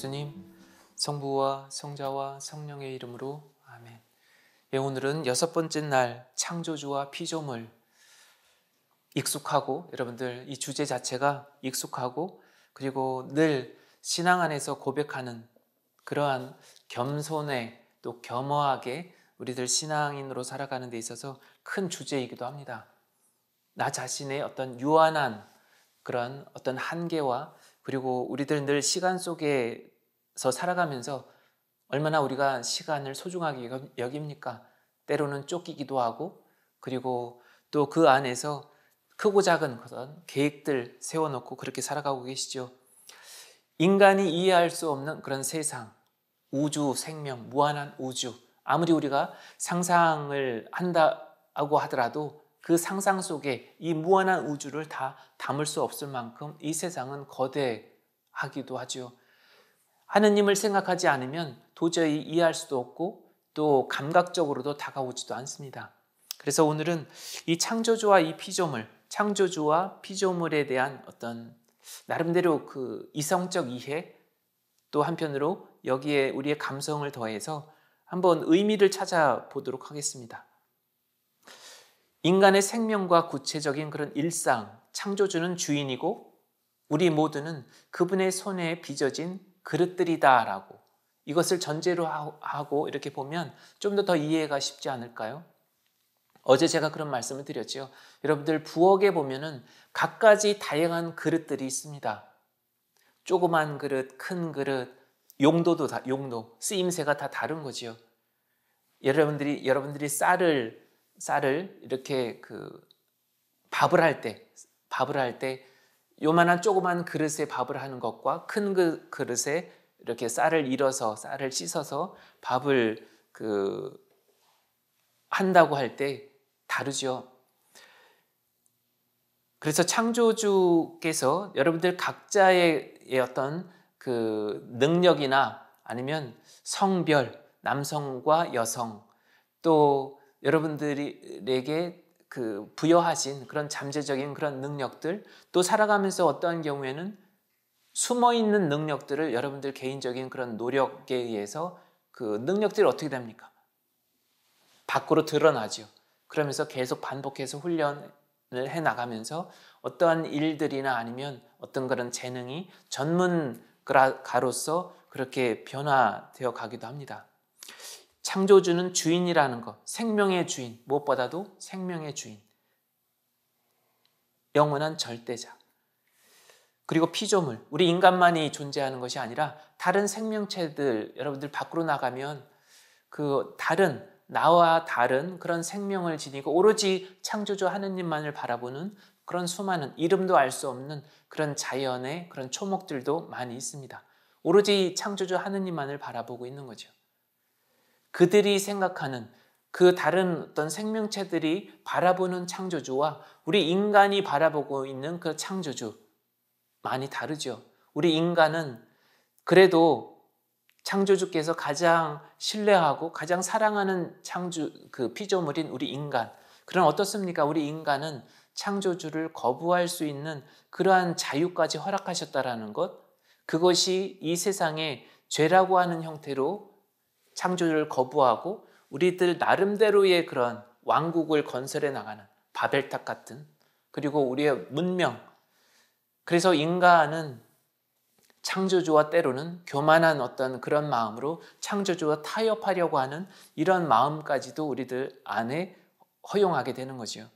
예수님, 성부와 성자와 성령의 이름으로 아멘. 예, 오늘은 여섯 번째 날 창조주와 피조물 익숙하고 여러분들 이 주제 자체가 익숙하고 그리고 늘 신앙 안에서 고백하는 그러한 겸손에 또 겸허하게 우리들 신앙인으로 살아가는 데 있어서 큰 주제이기도 합니다. 나 자신의 어떤 유한한 그런 어떤 한계와 그리고 우리들늘 시간 속에서 살아가면서 얼마나 우리가 시간을 소중하게 여깁니까? 때로는 쫓기기도 하고 그리고 또 그 안에서 크고 작은 그런 계획들 세워놓고 그렇게 살아가고 계시죠. 인간이 이해할 수 없는 그런 세상, 우주, 생명, 무한한 우주. 아무리 우리가 상상을 한다고 하더라도 그 상상 속에 이 무한한 우주를 다 담을 수 없을 만큼 이 세상은 거대하기도 하죠. 하느님을 생각하지 않으면 도저히 이해할 수도 없고 또 감각적으로도 다가오지도 않습니다. 그래서 오늘은 이 창조주와 이 피조물, 창조주와 피조물에 대한 어떤 나름대로 그 이성적 이해 또 한편으로 여기에 우리의 감성을 더해서 한번 의미를 찾아보도록 하겠습니다. 인간의 생명과 구체적인 그런 일상, 창조주는 주인이고 우리 모두는 그분의 손에 빚어진 그릇들이다라고 이것을 전제로 하고 이렇게 보면 좀 더 더 이해가 쉽지 않을까요? 어제 제가 그런 말씀을 드렸죠 여러분들 부엌에 보면은 갖가지 다양한 그릇들이 있습니다. 조그만 그릇, 큰 그릇, 용도도 다, 용도, 쓰임새가 다 다른 거지요. 여러분들이 여러분들이 쌀을 쌀을 이렇게 그 밥을 할 때 밥을 할 때 요만한 조그만 그릇에 밥을 하는 것과 큰그릇에 그 이렇게 쌀을 잃어서 쌀을 씻어서 밥을 그 한다고 할 때 다르죠. 그래서 창조주께서 여러분들 각자의 어떤 그 능력이나 아니면 성별, 남성과 여성, 또 여러분들에게 그 부여하신 그런 잠재적인 그런 능력들 또 살아가면서 어떠한 경우에는 숨어 있는 능력들을 여러분들 개인적인 그런 노력에 의해서 그 능력들이 어떻게 됩니까? 밖으로 드러나죠. 그러면서 계속 반복해서 훈련을 해 나가면서 어떠한 일들이나 아니면 어떤 그런 재능이 전문가로서 그렇게 변화되어 가기도 합니다. 창조주는 주인이라는 것, 생명의 주인, 무엇보다도 생명의 주인, 영원한 절대자. 그리고 피조물, 우리 인간만이 존재하는 것이 아니라 다른 생명체들, 여러분들 밖으로 나가면 그 다른, 나와 다른 그런 생명을 지니고 오로지 창조주 하느님만을 바라보는 그런 수많은 이름도 알 수 없는 그런 자연의 그런 초목들도 많이 있습니다. 오로지 창조주 하느님만을 바라보고 있는 거죠. 그들이 생각하는 그 다른 어떤 생명체들이 바라보는 창조주와 우리 인간이 바라보고 있는 그 창조주 많이 다르죠. 우리 인간은 그래도 창조주께서 가장 신뢰하고 가장 사랑하는 창조 그 피조물인 우리 인간. 그럼 어떻습니까? 우리 인간은 창조주를 거부할 수 있는 그러한 자유까지 허락하셨다라는 것. 그것이 이 세상에 죄라고 하는 형태로 창조주를 거부하고 우리들 나름대로의 그런 왕국을 건설해 나가는 바벨탑 같은 그리고 우리의 문명 그래서 인간은 창조주와 때로는 교만한 어떤 그런 마음으로 창조주와 타협하려고 하는 이런 마음까지도 우리들 안에 허용하게 되는 거죠.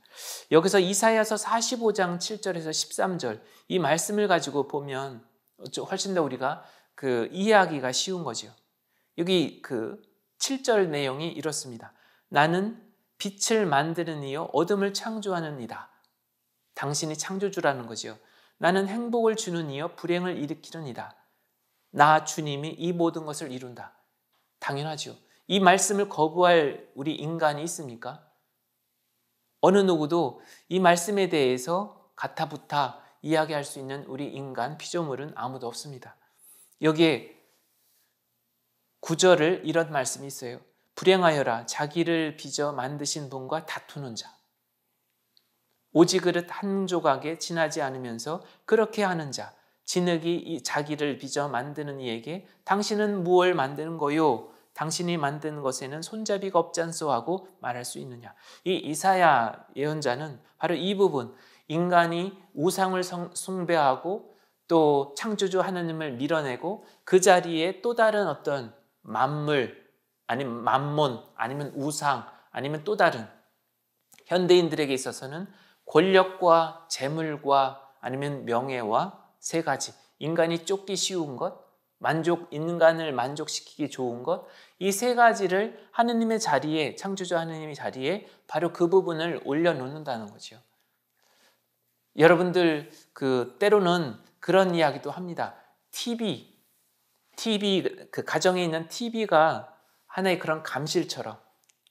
여기서 이사야서 45장 7절에서 13절 이 말씀을 가지고 보면 훨씬 더 우리가 그 이해하기가 쉬운 거죠. 여기 그 7절 내용이 이렇습니다. 나는 빛을 만드는 이요 어둠을 창조하는 이다. 당신이 창조주라는 거지 나는 행복을 주는 이요 불행을 일으키는 이다. 나 주님이 이 모든 것을 이룬다. 당연하지이 말씀을 거부할 우리 인간이 있습니까? 어느 누구도 이 말씀에 대해서 가타부타 이야기할 수 있는 우리 인간 피조물은 아무도 없습니다. 여기에 구절을 이런 말씀이 있어요. 불행하여라 자기를 빚어 만드신 분과 다투는 자. 오지 그릇 한 조각에 지나지 않으면서 그렇게 하는 자. 진흙이 자기를 빚어 만드는 이에게 당신은 무얼 만드는 거요? 당신이 만든 것에는 손잡이가 없지소 하고 말할 수 있느냐. 이 이사야 예언자는 바로 이 부분 인간이 우상을 숭배하고 또 창조주 하나님을 밀어내고 그 자리에 또 다른 어떤 만물, 아니면 만몬, 아니면 우상, 아니면 또 다른 현대인들에게 있어서는 권력과 재물과 아니면 명예와 세 가지 인간이 쫓기 쉬운 것, 만족 인간을 만족시키기 좋은 것 이 세 가지를 하느님의 자리에 창조주 하느님의 자리에 바로 그 부분을 올려놓는다는 거죠. 여러분들 그 때로는 그런 이야기도 합니다. TV TV 그 가정에 있는 TV가 하나의 그런 감실처럼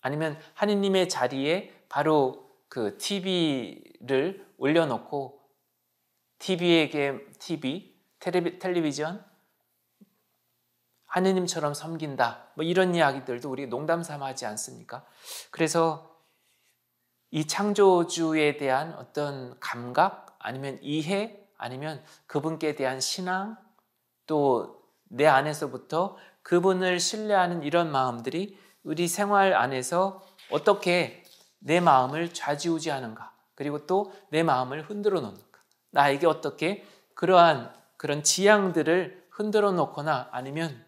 아니면 하느님의 자리에 바로 그 TV를 올려놓고 TV에게 TV, 텔레비, 텔레비전 하느님처럼 섬긴다. 뭐 이런 이야기들도 우리 농담 삼아 하지 않습니까? 그래서 이 창조주에 대한 어떤 감각 아니면 이해 아니면 그분께 대한 신앙 또내 안에서부터 그분을 신뢰하는 이런 마음들이 우리 생활 안에서 어떻게 내 마음을 좌지우지하는가 그리고 또 내 마음을 흔들어 놓는가 나에게 어떻게 그러한 그런 지향들을 흔들어 놓거나 아니면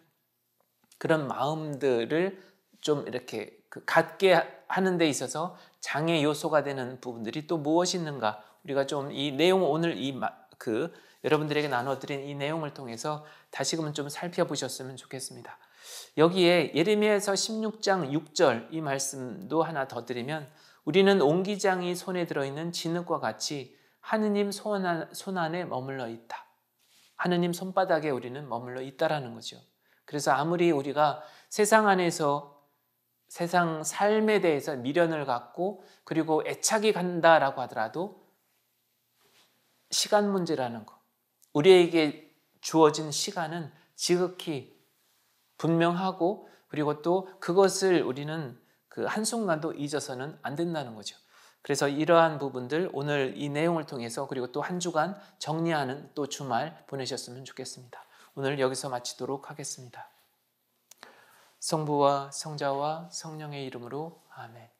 그런 마음들을 좀 이렇게 그 갖게 하는 데 있어서 장애 요소가 되는 부분들이 또 무엇이 있는가 우리가 좀 이 내용 오늘 이그 여러분들에게 나눠드린 이 내용을 통해서 다시금은 좀 살펴보셨으면 좋겠습니다. 여기에 예레미야서 16장 6절 이 말씀도 하나 더 드리면 우리는 옹기장이 손에 들어있는 진흙과 같이 하느님 손 안에 머물러 있다. 하느님 손바닥에 우리는 머물러 있다라는 거죠. 그래서 아무리 우리가 세상 안에서 세상 삶에 대해서 미련을 갖고 그리고 애착이 간다라고 하더라도 시간 문제라는 거. 우리에게 주어진 시간은 지극히 분명하고 그리고 또 그것을 우리는 그 한순간도 잊어서는 안 된다는 거죠. 그래서 이러한 부분들 오늘 이 내용을 통해서 그리고 또 한 주간 정리하는 또 주말 보내셨으면 좋겠습니다. 오늘 여기서 마치도록 하겠습니다. 성부와 성자와 성령의 이름으로 아멘.